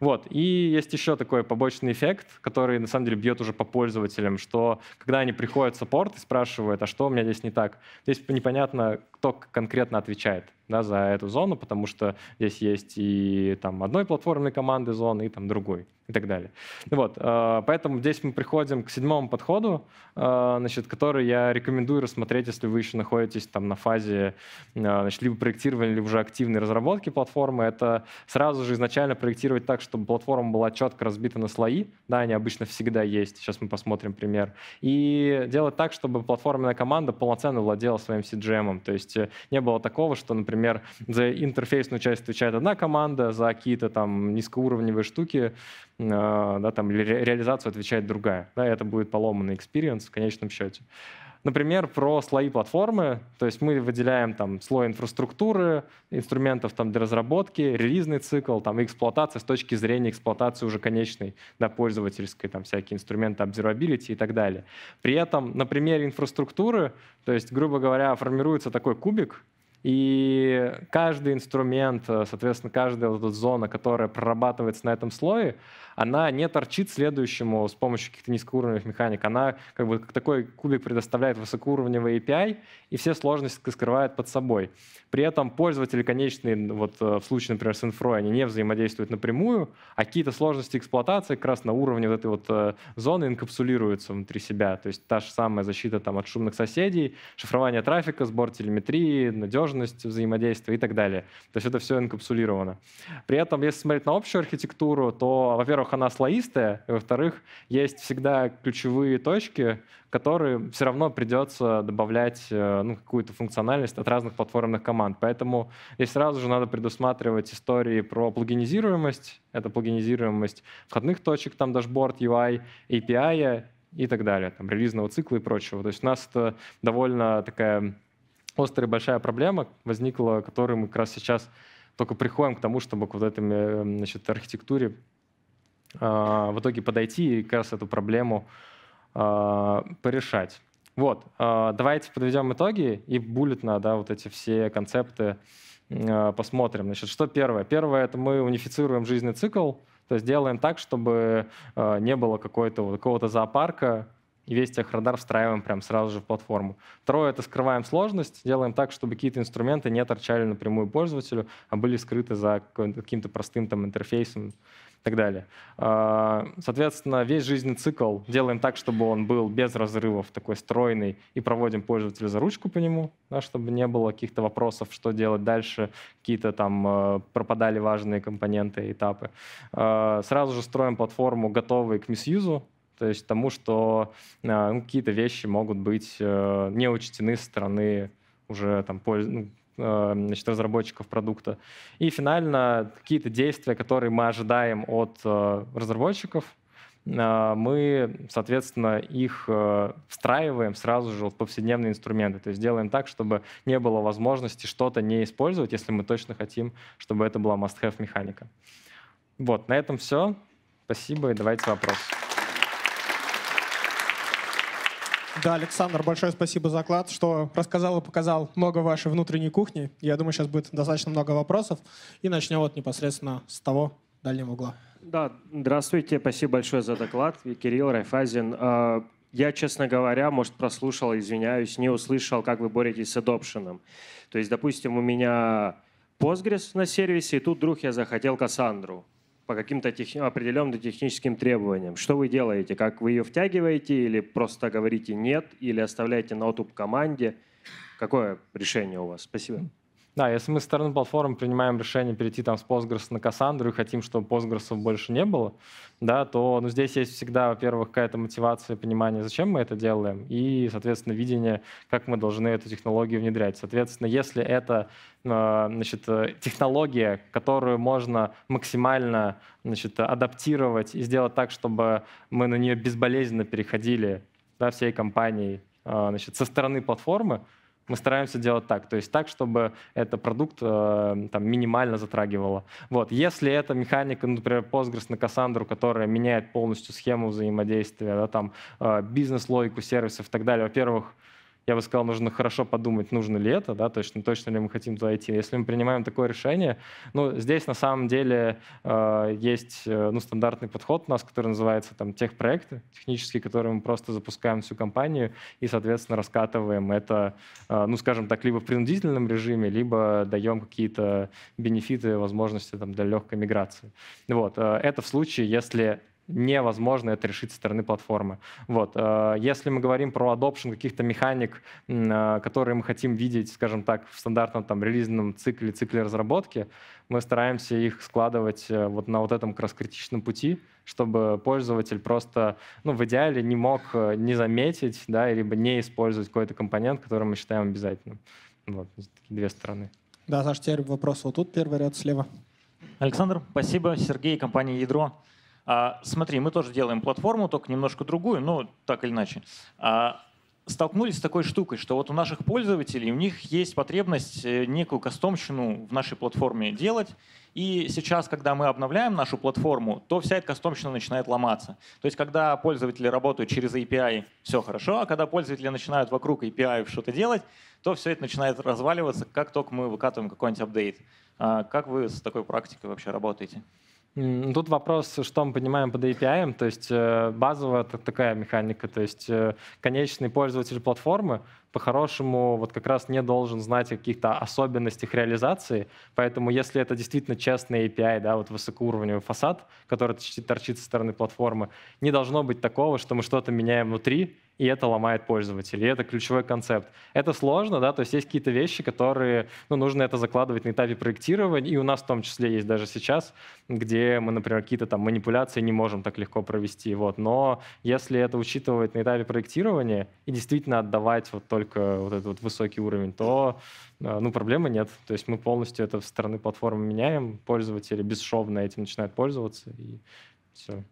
Вот. И есть еще такой побочный эффект, который, на самом деле, бьет уже по пользователям, что когда они приходят в саппорт и спрашивают, а что у меня здесь не так, здесь непонятно, кто конкретно отвечает да, за эту зону, потому что здесь есть и там одной платформенной команды зоны, и там другой, и так далее. Вот, э, поэтому здесь мы приходим к седьмому подходу, э, значит, который я рекомендую рассмотреть, если вы еще находитесь там на фазе э, значит, либо проектирования, либо уже активной разработки платформы. Это сразу же изначально проектировать так, чтобы платформа была четко разбита на слои, да, они обычно всегда есть, сейчас мы посмотрим пример, и делать так, чтобы платформенная команда полноценно владела своим CGM, то есть не было такого, что, например, например, за интерфейсную часть отвечает одна команда, за какие-то там низкоуровневые штуки, э, да, там ре- реализацию отвечает другая. Да, это будет поломанный экспириенс в конечном счете. Например, про слои платформы. То есть мы выделяем там слой инфраструктуры, инструментов там для разработки, релизный цикл, там эксплуатация с точки зрения эксплуатации уже конечной, да, пользовательской, там всякие инструменты observability и так далее. При этом на примере инфраструктуры, то есть, грубо говоря, формируется такой кубик, и каждый инструмент, э, соответственно, каждая вот эта зона, которая прорабатывается на этом слое, она не торчит следующему с помощью каких-то низкоуровневых механик. Она как бы такой кубик предоставляет высокоуровневый API, и все сложности скрывает под собой. При этом пользователи конечные, вот э, в случае, например, с инфрой, они не взаимодействуют напрямую, а какие-то сложности эксплуатации как раз на уровне вот этой вот э, зоны инкапсулируются внутри себя. То есть та же самая защита там, от шумных соседей, шифрование трафика, сбор телеметрии, надежность взаимодействия и так далее. То есть это все инкапсулировано. При этом, если смотреть на общую архитектуру, то, во-первых, во-первых, она слоистая, и, во-вторых, есть всегда ключевые точки, которые все равно придется добавлять э, ну, какую-то функциональность от разных платформных команд. Поэтому здесь сразу же надо предусматривать истории про плагинизируемость. Это плагинизируемость входных точек, там дашборд, UI, API и так далее, там, релизного цикла и прочего. То есть у нас это довольно такая острая большая проблема возникла, которую мы как раз сейчас только приходим к тому, чтобы к вот этой значит, архитектуре а, в итоге подойти и как раз эту проблему а, порешать. Вот, а, давайте подведем итоги и буллетно, да, вот эти все концепты посмотрим. Значит, что первое? Первое — это мы унифицируем жизненный цикл, то есть делаем так, чтобы не было какого-то какого-то зоопарка, и весь техрадар встраиваем прям сразу же в платформу. Второе — это скрываем сложность, делаем так, чтобы какие-то инструменты не торчали напрямую пользователю, а были скрыты за каким-то простым там интерфейсом и так далее. А, соответственно, весь жизненный цикл делаем так, чтобы он был без разрывов, такой стройный, и проводим пользователя за ручку по нему, да, чтобы не было каких-то вопросов, что делать дальше, какие-то там э, пропадали важные компоненты, этапы. А, сразу же строим платформу, готовой к мисюзу, то есть тому, что э, ну, какие-то вещи могут быть э, не учтены со стороны уже там, ну, Э, значит, разработчиков продукта. И финально какие-то действия, которые мы ожидаем от э, разработчиков, э, мы, соответственно, их встраиваем сразу же в повседневные инструменты. То есть делаем так, чтобы не было возможности что-то не использовать, если мы точно хотим, чтобы это была must-have механика. Вот, на этом все. Спасибо и давайте вопросы. Да, Александр, большое спасибо за клад, что рассказал и показал много вашей внутренней кухни. Я думаю, сейчас будет достаточно много вопросов. И начнем вот непосредственно с того дальнего угла. Да, здравствуйте, спасибо большое за доклад. Кирилл Райфазин. А, я, честно говоря, может, прослушал, извиняюсь, не услышал, как вы боретесь с adoption. То есть, допустим, у меня Postgres на сервисе, и тут вдруг я захотел Кассандру по каким-то тех... определенным техническим требованиям. Что вы делаете? Как вы ее втягиваете или просто говорите нет, или оставляете на отуп команде? Какое решение у вас? Спасибо. Да, если мы со стороны платформы принимаем решение перейти там с Postgres на Cassandra и хотим, чтобы Postgres больше не было, да, то ну, здесь есть всегда, во-первых, какая-то мотивация, понимание, зачем мы это делаем, и, соответственно, видение, как мы должны эту технологию внедрять. Соответственно, если это э, значит, э, технология, которую можно максимально значит, адаптировать и сделать так, чтобы мы на нее безболезненно переходили да, всей компанией э, значит, со стороны платформы, мы стараемся делать так, то есть так, чтобы этот продукт э, там, минимально затрагивало. Вот. Если это механика, например, Postgres на Cassandra, которая меняет полностью схему взаимодействия, да, там, э, бизнес-логику сервисов и так далее, во-первых, я бы сказал, нужно хорошо подумать, нужно ли это, да, точно, точно ли мы хотим туда идти. Если мы принимаем такое решение, ну, здесь на самом деле э, есть, э, ну, стандартный подход у нас, который называется там техпроекты технические, которые мы просто запускаем всю компанию и, соответственно, раскатываем это, э, ну, скажем так, либо в принудительном режиме, либо даем какие-то бенефиты, возможности там для легкой миграции. Вот, э, это в случае, если невозможно это решить со стороны платформы. Вот. Э, если мы говорим про adoption каких-то механик, э, которые мы хотим видеть, скажем так, в стандартном там, релизном цикле, цикле разработки, мы стараемся их складывать э, вот на вот этом как раз критичном пути, чтобы пользователь просто ну, в идеале не мог не заметить, да, либо не использовать какой-то компонент, который мы считаем обязательным. Вот, такие две стороны. Да, Саш, теперь вопрос вот тут, первый ряд слева. Александр, спасибо. Сергей, компания «Ядро». А, смотри, мы тоже делаем платформу, только немножко другую, но так или иначе. А, столкнулись с такой штукой, что вот у наших пользователей, у них есть потребность э, некую кастомщину в нашей платформе делать, и сейчас, когда мы обновляем нашу платформу, то вся эта кастомщина начинает ломаться. То есть, когда пользователи работают через API, все хорошо, а когда пользователи начинают вокруг API что-то делать, то все это начинает разваливаться, как только мы выкатываем какой-нибудь апдейт. А, как вы с такой практикой вообще работаете? Тут вопрос, что мы понимаем под API, то есть э, базовая такая механика, то есть э, конечный пользователь платформы, по-хорошему вот как раз не должен знать о каких-то особенностях реализации, поэтому если это действительно честный API, да, вот высокоуровневый фасад, который торчит со стороны платформы, не должно быть такого, что мы что-то меняем внутри, и это ломает пользователей. И это ключевой концепт. Это сложно, да, то есть есть какие-то вещи, которые, ну, нужно это закладывать на этапе проектирования, и у нас в том числе есть даже сейчас, где мы, например, какие-то там манипуляции не можем так легко провести, вот. Но если это учитывать на этапе проектирования и действительно отдавать вот то, только вот этот вот высокий уровень, то э, ну, проблемы нет. То есть мы полностью это со стороны платформы меняем, пользователи бесшовно этим начинают пользоваться, и все.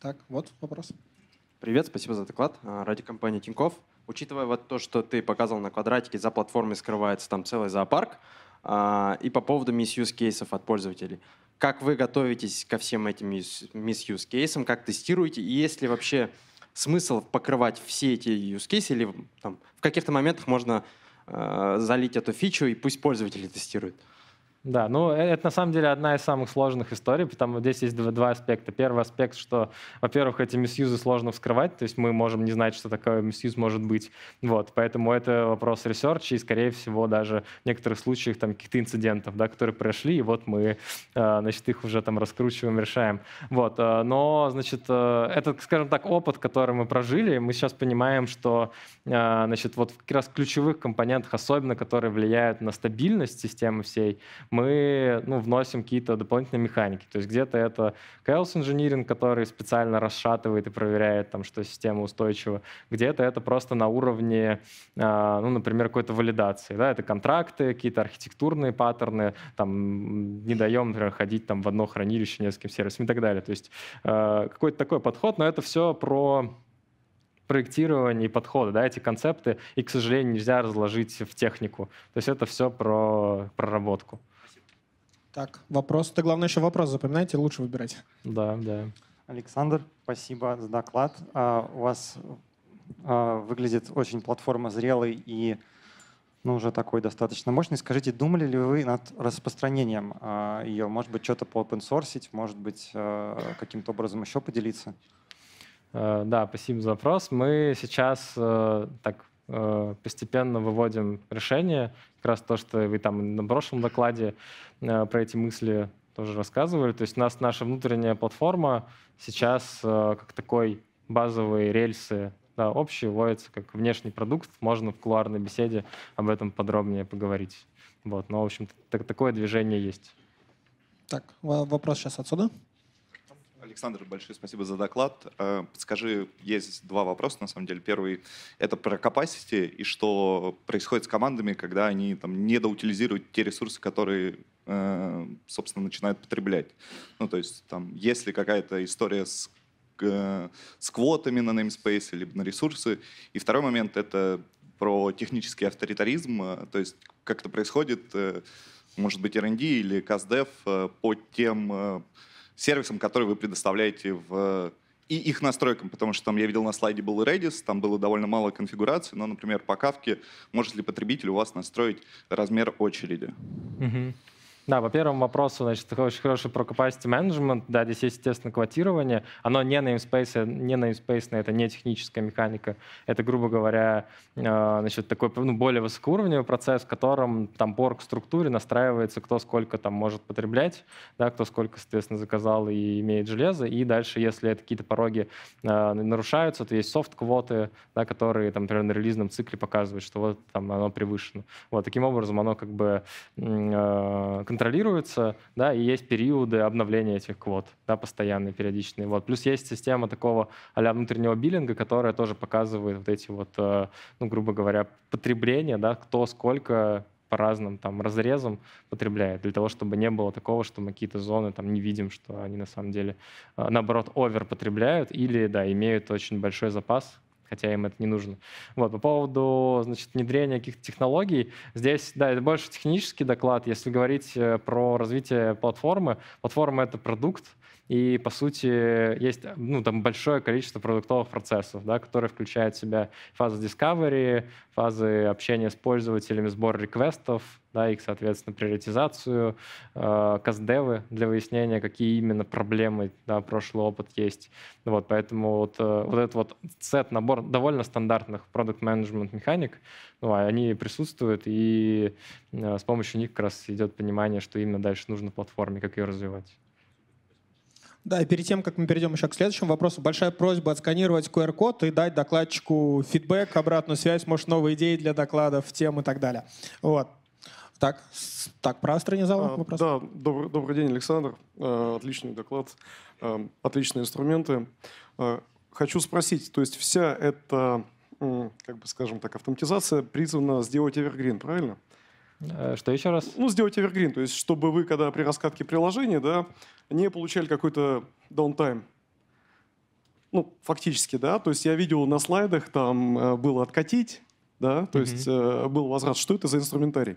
Так, вот вопрос. Привет, спасибо за доклад. А, ради компании Тиньков. Учитывая вот то, что ты показал на квадратике, за платформой скрывается там целый зоопарк, а, и по поводу мисс кейсов от пользователей. Как вы готовитесь ко всем этим мисс кейсам как тестируете, и есть ли вообще смысл покрывать все эти use cases, или там, в каких-то моментах можно э, залить эту фичу, и пусть пользователи тестируют. Да, ну э, это на самом деле одна из самых сложных историй, потому что здесь есть два, два аспекта. Первый аспект, что, во-первых, эти мисьюзы сложно вскрывать, то есть мы можем не знать, что такое мисьюз может быть. Вот, поэтому это вопрос ресерча и, скорее всего, даже в некоторых случаях там каких-то инцидентов, да, которые прошли, и вот мы, э, значит, их уже там раскручиваем, решаем. Вот, э, но, значит, это, скажем так, опыт, который мы прожили, мы сейчас понимаем, что, значит, вот как раз ключевых компонентах особенно, которые влияют на стабильность системы всей, мы ну, вносим какие-то дополнительные механики. То есть где-то это chaos engineering, который специально расшатывает и проверяет, там, что система устойчива. Где-то это просто на уровне, а, ну, например, какой-то валидации. Да? Это контракты, какие-то архитектурные паттерны, там, не даем, например, ходить там, в одно хранилище нескольким сервисом и так далее. То есть а, какой-то такой подход, но это все про проектирование и подхода, да, эти концепты, и, к сожалению, нельзя разложить в технику. То есть это все про проработку. Так, вопрос. Это главное еще вопрос запоминайте, лучше выбирать. Да, да. Александр, спасибо за доклад. А, у вас а, выглядит очень платформа зрелой и ну, уже такой достаточно мощный. Скажите, думали ли вы над распространением а, ее? Может быть, что-то по open может быть, а, каким-то образом еще поделиться? Э, да, спасибо за вопрос. Мы сейчас э, так Э, постепенно выводим решение. Как раз то, что вы там на прошлом докладе э, про эти мысли тоже рассказывали. То есть у нас наша внутренняя платформа сейчас э, как такой базовые рельсы да, общие вводятся как внешний продукт. Можно в кулуарной беседе об этом подробнее поговорить. Вот. Но, в общем, так, такое движение есть. Так, вопрос сейчас отсюда. Александр, большое спасибо за доклад. Э, подскажи, есть два вопроса, на самом деле. Первый — это про capacity и что происходит с командами, когда они там, недоутилизируют те ресурсы, которые э, собственно, начинают потреблять. Ну, то есть, там, есть ли какая-то история с э, с квотами на namespace, или на ресурсы. И второй момент — это про технический авторитаризм. То есть как это происходит, может быть, R&D или CastDev по тем сервисам, которые вы предоставляете в и их настройкам, потому что там я видел на слайде был Redis, там было довольно мало конфигурации, но, например, по Kafka может ли потребитель у вас настроить размер очереди? Угу. Да, по первому вопросу, значит, очень хороший про capacity management. Да, здесь есть, естественно, квотирование. Оно не на имспейсе, не на namespace, это не техническая механика. Это, грубо говоря, э, значит, такой ну, более высокоуровневый процесс, в котором там по структуре настраивается, кто сколько там может потреблять, да, кто сколько, соответственно, заказал и имеет железо. И дальше, если какие-то пороги э, нарушаются, то есть софт-квоты, да, которые, там, например, на релизном цикле показывают, что вот там оно превышено. Вот таким образом оно как бы э, контролируются, да, и есть периоды обновления этих квот, да, постоянные, периодичные. Вот. Плюс есть система такого а внутреннего биллинга, которая тоже показывает вот эти вот, э, ну, грубо говоря, потребления, да, кто сколько по разным там разрезам потребляет, для того, чтобы не было такого, что мы какие-то зоны там не видим, что они на самом деле, э, наоборот, овер потребляют или, да, имеют очень большой запас, хотя им это не нужно. Вот, по поводу, значит, внедрения каких-то технологий, здесь, да, это больше технический доклад. Если говорить э, про развитие платформы, платформа — это продукт, и, по сути, есть ну, там большое количество продуктовых процессов, да, которые включают в себя фазы discovery, фазы общения с пользователями, сбор реквестов, да, их, соответственно, приоритизацию, э, каздевы для выяснения, какие именно проблемы, да, прошлый опыт есть. Вот, поэтому вот, э, вот этот вот сет, набор довольно стандартных продукт-менеджмент механик, ну, а они присутствуют, и э, с помощью них как раз идет понимание, что именно дальше нужно платформе, как ее развивать. Да, и перед тем, как мы перейдем еще к следующему вопросу, большая просьба отсканировать QR-код и дать докладчику фидбэк, обратную связь, может, новые идеи для докладов, тем и так далее. Вот. Так, так про а, астронизал вопрос. да, добрый, добрый день, Александр. А, отличный доклад, а, отличные инструменты. Хочу спросить, то есть вся эта, как бы скажем так, автоматизация призвана сделать Evergreen, правильно? Да. Э, что еще раз? Ну, сделать evergreen, то есть чтобы вы, когда при раскатке приложения, да, не получали какой-то downtime. Ну, фактически, да, то есть я видел на слайдах, там э, было откатить, да, то mm-hmm. есть э, был возврат, что это за инструментарий.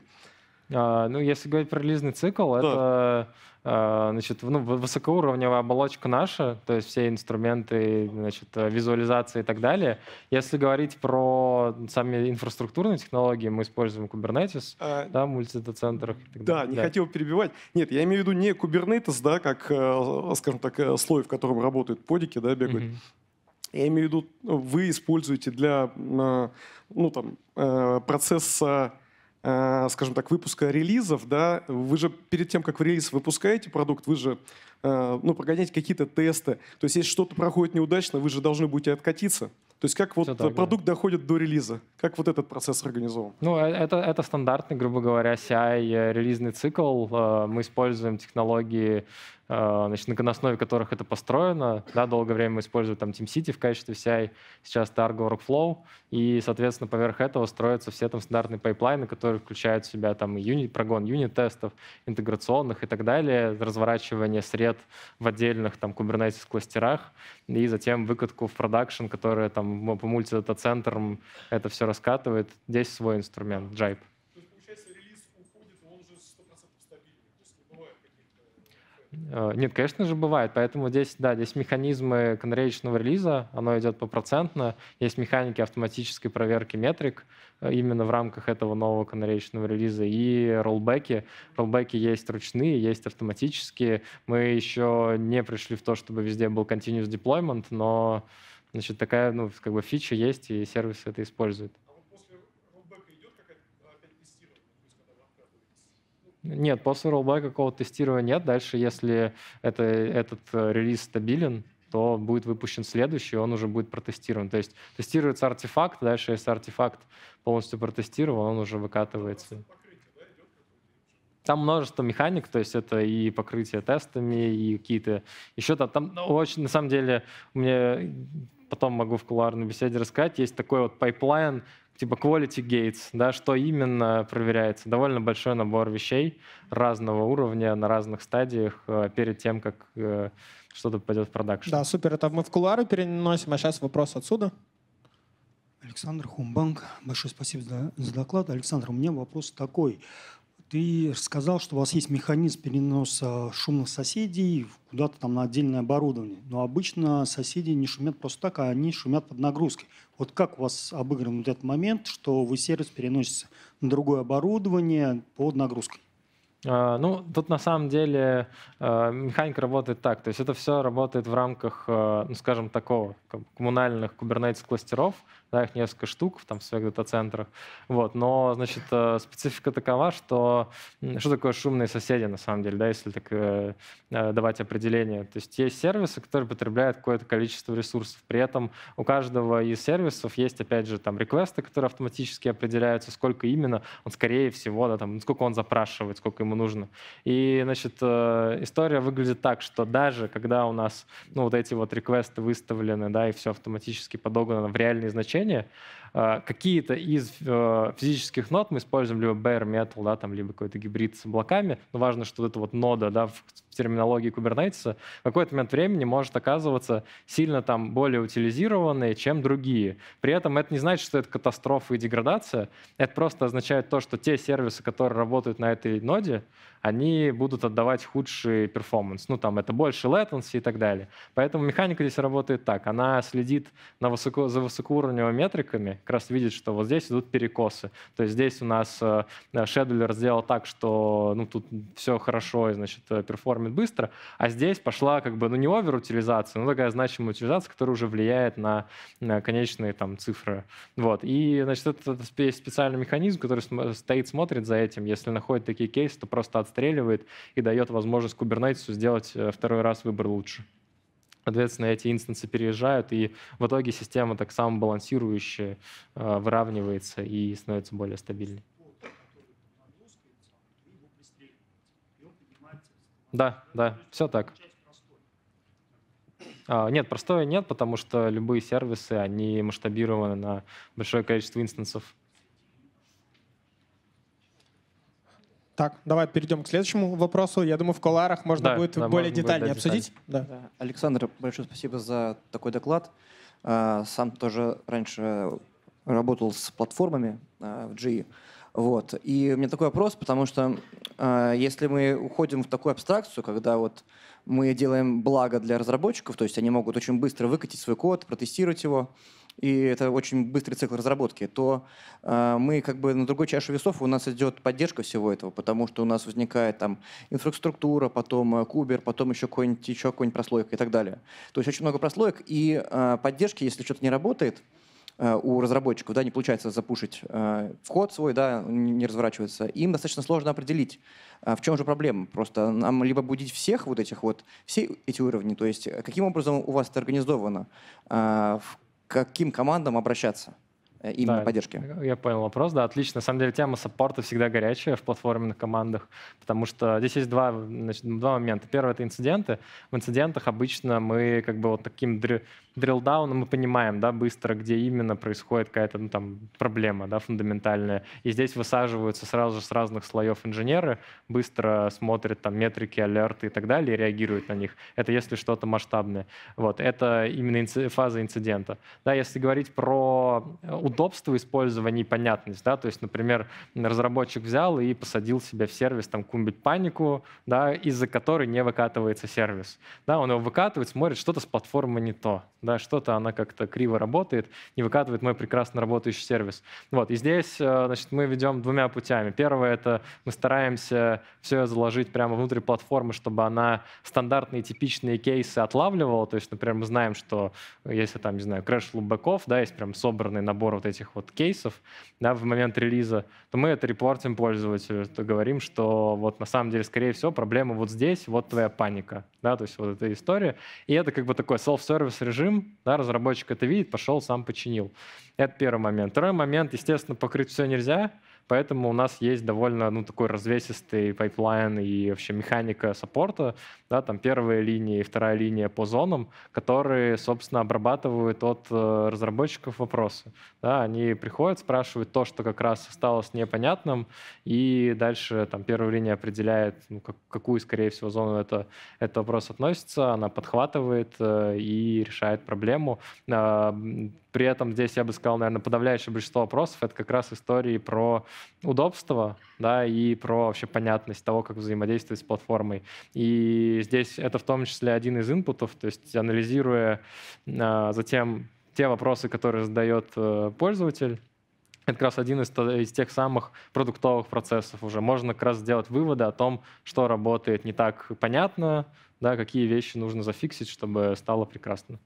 А, ну, если говорить про релизный цикл, да. это а, значит, ну, высокоуровневая оболочка наша, то есть все инструменты, значит, э, визуализации и так далее. Если говорить про сами инфраструктурные технологии, мы используем Kubernetes, а, да, мультидата-центр. Да, далее. не хотел перебивать. Нет, я имею в виду не Kubernetes, да, как, э, скажем так, э, слой, в котором работают подики, да, бегают. Mm-hmm. Я имею в виду, вы используете для а, ну, там, процесса Э, скажем так, выпуска релизов, да, вы же перед тем, как в релиз выпускаете продукт, вы же э, ну, прогоняете какие-то тесты. То есть, если что-то проходит неудачно, вы же должны будете откатиться. То есть как вот так, продукт да. доходит до релиза? Как вот этот процесс организован? Ну, э, это, это стандартный, грубо говоря, CI-релизный цикл. Мы используем технологии а, значит, на основе которых это построено. Да, долгое время мы использовали там Team City в качестве CI, сейчас Targo Workflow, и, соответственно, поверх этого строятся все там стандартные пайплайны, которые включают в себя там юнит, прогон юнит-тестов, интеграционных и так далее, разворачивание сред в отдельных там Kubernetes-кластерах, и затем выкатку в продакшн, которая там по мультидата-центрам это все раскатывает. Здесь свой инструмент, Jipe. Э, нет, конечно же, бывает. Поэтому здесь, да, здесь механизмы канареечного релиза, оно идет попроцентно. Есть механики автоматической проверки метрик э, именно в рамках этого нового канареечного релиза. И роллбеки. Роллбеки есть ручные, есть автоматические. Мы еще не пришли в то, чтобы везде был continuous deployment, но значит, такая ну, как бы фича есть, и сервис это использует. Нет, после роллбэка какого-то тестирования нет. Дальше, если это, этот э, релиз стабилен, то будет выпущен следующий, он уже будет протестирован. То есть тестируется артефакт, дальше, если артефакт полностью протестирован, он уже выкатывается. Там множество механик, то есть это и покрытие тестами, и какие-то еще там, там очень, на самом деле, мне потом могу в кулуарной беседе рассказать, есть такой вот пайплайн типа quality gates, да, что именно проверяется. Довольно большой набор вещей разного уровня на разных стадиях э, перед тем, как э, что-то пойдет в продакшн. Да, супер. Это мы в кулуары переносим, а сейчас вопрос отсюда. Александр Хумбанк, большое спасибо за, доклад. Александр, у меня вопрос такой. Ты сказал, что у вас есть механизм переноса шумных соседей куда-то там на отдельное оборудование. Но обычно соседи не шумят просто так, а они шумят под нагрузкой. Вот как у вас обыгран вот этот момент, что вы сервис переносится на другое оборудование под нагрузкой? А, ну, тут на самом деле а, механика работает так. То есть это все работает в рамках, а, ну, скажем, такого коммунальных кубернетис-кластеров, да, их несколько штук там, в своих дата-центрах. Вот. Но, значит, э, специфика такова, что что такое шумные соседи, на самом деле, да, если так э, э, давать определение. То есть есть сервисы, которые потребляют какое-то количество ресурсов. При этом у каждого из сервисов есть, опять же, там реквесты, которые автоматически определяются, сколько именно он, скорее всего, да, там, сколько он запрашивает, сколько ему нужно. И, значит, э, история выглядит так, что даже когда у нас, ну, вот эти вот реквесты выставлены, да, и все автоматически подогнано в реальные значения, движения. А, какие-то из э, физических нод мы используем либо bare metal, да, там, либо какой-то гибрид с облаками. Но ну, важно, что вот эта вот нода да, в терминологии кубернетиса в какой-то момент времени может оказываться сильно там более утилизированной, чем другие. При этом это не значит, что это катастрофа и деградация. Это просто означает то, что те сервисы, которые работают на этой ноде, они будут отдавать худший перформанс. Ну, там это больше latency и так далее. Поэтому механика здесь работает так. Она следит на высоко, за высокоуровневыми метриками, как раз видит, что вот здесь идут перекосы. То есть здесь у нас э, шедулер сделал так, что ну, тут все хорошо и, значит, э, перформит быстро, а здесь пошла как бы, ну, не овер-утилизация, но такая значимая утилизация, которая уже влияет на, на конечные там цифры. Вот. И, значит, это, это специальный механизм, который стоит, смотрит за этим. Если находит такие кейсы, то просто отстраивает отстреливает и дает возможность Kubernetes сделать э, второй раз выбор лучше. Соответственно, эти инстансы переезжают, и в итоге система так само балансирующая э, выравнивается и становится более стабильной. Да, да, все так. А, нет, простое нет, потому что любые сервисы, они масштабированы на большое количество инстансов. Так, давай перейдем к следующему вопросу. Я думаю, в коларах можно да, будет да, более детально будет, обсудить. Детально. Да. Александр, большое спасибо за такой доклад. А, сам тоже раньше работал с платформами а, в GE. Вот. И у меня такой вопрос, потому что а, если мы уходим в такую абстракцию, когда вот мы делаем благо для разработчиков, то есть они могут очень быстро выкатить свой код, протестировать его, и это очень быстрый цикл разработки, то э, мы как бы на другой чаше весов у нас идет поддержка всего этого, потому что у нас возникает там инфраструктура, потом э, кубер, потом еще какой-нибудь еще какой-нибудь прослойка и так далее. То есть очень много прослоек и э, поддержки, если что-то не работает, э, у разработчиков, да, не получается запушить э, код свой, да, не разворачивается, им достаточно сложно определить, э, в чем же проблема. Просто нам либо будить всех вот этих вот, все эти уровни, то есть э, каким образом у вас это организовано, э, в к каким командам обращаться? Э, именно да, поддержки. Э, я понял вопрос, да, отлично. На самом деле тема саппорта всегда горячая в платформенных командах, потому что здесь есть два, значит, два момента. Первый — это инциденты. В инцидентах обычно мы как бы вот таким дриллдауном мы понимаем, да, быстро, где именно происходит какая-то ну, там проблема, да, фундаментальная. И здесь высаживаются сразу же с разных слоев инженеры, быстро смотрят там метрики, алерты и так далее, и реагируют на них. Это если что-то масштабное. Вот, это именно инци- фаза инцидента. Да, если говорить про э, удобство использования и понятность. Да? То есть, например, разработчик взял и посадил себе в сервис там какую панику, да, из-за которой не выкатывается сервис. Да, он его выкатывает, смотрит, что-то с платформы не то, да, что-то она как-то криво работает, не выкатывает мой прекрасно работающий сервис. Вот, и здесь э, значит, мы ведем двумя путями. Первое — это мы стараемся все заложить прямо внутри платформы, чтобы она стандартные типичные кейсы отлавливала. То есть, например, мы знаем, что если там, не знаю, крэш лубеков, да, есть прям собранный набор вот этих вот кейсов да, в момент релиза, то мы это репортим пользователю, то говорим, что вот на самом деле, скорее всего, проблема вот здесь, вот твоя паника, да, то есть вот эта история. И это как бы такой self-service режим, да, разработчик это видит, пошел, сам починил. Это первый момент. Второй момент, естественно, покрыть все нельзя, Поэтому у нас есть довольно ну, такой развесистый пайплайн и вообще механика саппорта. Да, там первая линия и вторая линия по зонам, которые, собственно, обрабатывают от э, разработчиков вопросы. Да, они приходят, спрашивают то, что как раз осталось непонятным, и дальше там первая линия определяет, ну, как, какую, скорее всего, зону это, этот вопрос относится, она подхватывает э, и решает проблему. при этом здесь, я бы сказал, наверное, подавляющее большинство вопросов — это как раз истории про удобство, да, и про вообще понятность того, как взаимодействовать с платформой. И здесь это в том числе один из инпутов, то есть анализируя э, затем те вопросы, которые задает э, пользователь, это как раз один из, из тех самых продуктовых процессов уже. Можно как раз сделать выводы о том, что работает не так понятно, да, какие вещи нужно зафиксить, чтобы стало прекрасно.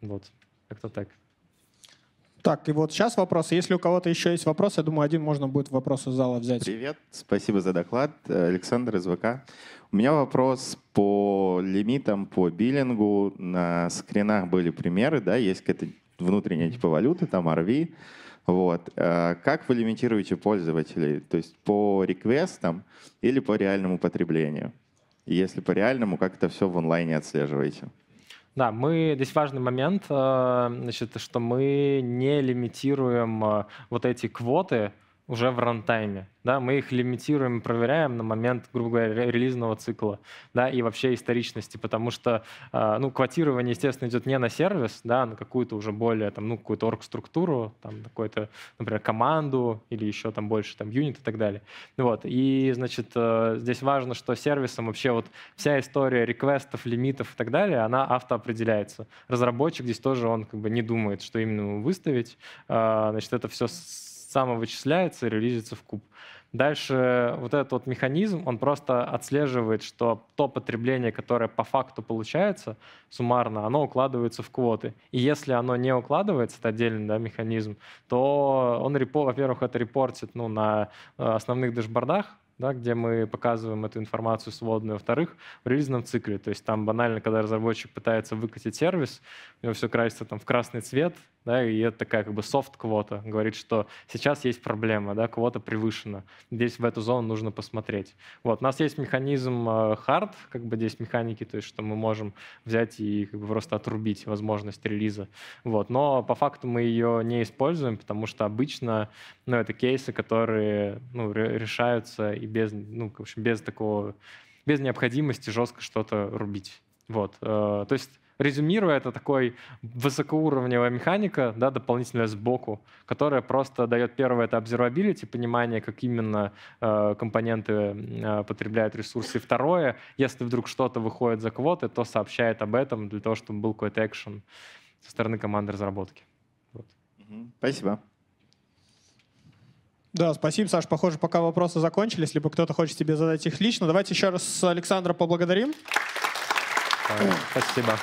Вот, как-то так. Так, и вот сейчас вопрос. Если у кого-то еще есть вопрос, я думаю, один можно будет вопрос из зала взять. Привет, спасибо за доклад. Э, Александр из ВК. У меня вопрос по лимитам, по биллингу. На скринах были примеры, да, есть какая-то внутренняя типа валюты, там RV. Вот. Э, как вы лимитируете пользователей? То есть по реквестам или по реальному потреблению? Если по реальному, как это все в онлайне отслеживаете? Да, мы здесь важный момент, э, значит, что мы не лимитируем э, вот эти квоты, уже в рантайме. Да, мы их лимитируем, проверяем на момент, грубо говоря, релизного цикла да, и вообще историчности, потому что э, ну, квотирование, естественно, идет не на сервис, да, а на какую-то уже более там, ну, какую-то оргструктуру, там, какую-то, например, команду или еще там больше там, юнит и так далее. Вот. И, значит, э, здесь важно, что сервисом вообще вот вся история реквестов, лимитов и так далее, она автоопределяется. Разработчик здесь тоже, он как бы не думает, что именно выставить. Э, значит, это все самовычисляется и релизится в куб. Дальше вот этот вот механизм, он просто отслеживает, что то потребление, которое по факту получается суммарно, оно укладывается в квоты. И если оно не укладывается, это отдельный да, механизм, то он, во-первых, это репортит ну, на э, основных дашбордах, да, где мы показываем эту информацию сводную. Во-вторых, в релизном цикле. То есть там банально, когда разработчик пытается выкатить сервис, у него все красится там в красный цвет, да, и это такая как бы софт-квота, говорит, что сейчас есть проблема, да, квота превышена, здесь в эту зону нужно посмотреть. Вот, у нас есть механизм э, hard, как бы здесь механики, то есть что мы можем взять и как бы просто отрубить возможность релиза, вот, но по факту мы ее не используем, потому что обычно, ну, это кейсы, которые, ну, решаются и без, ну, в общем, без такого, без необходимости жестко что-то рубить. Вот. Э, то есть резюмируя, это такой высокоуровневая механика, да, дополнительная сбоку, которая просто дает первое это observability, понимание, как именно э, компоненты э, потребляют ресурсы. И второе, если вдруг что-то выходит за квоты, то сообщает об этом для того, чтобы был какой-то экшен со стороны команды разработки. Вот. Спасибо. Да, спасибо, Саш. Похоже, пока вопросы закончились, либо кто-то хочет тебе задать их лично. Давайте еще раз Александра поблагодарим. Спасибо.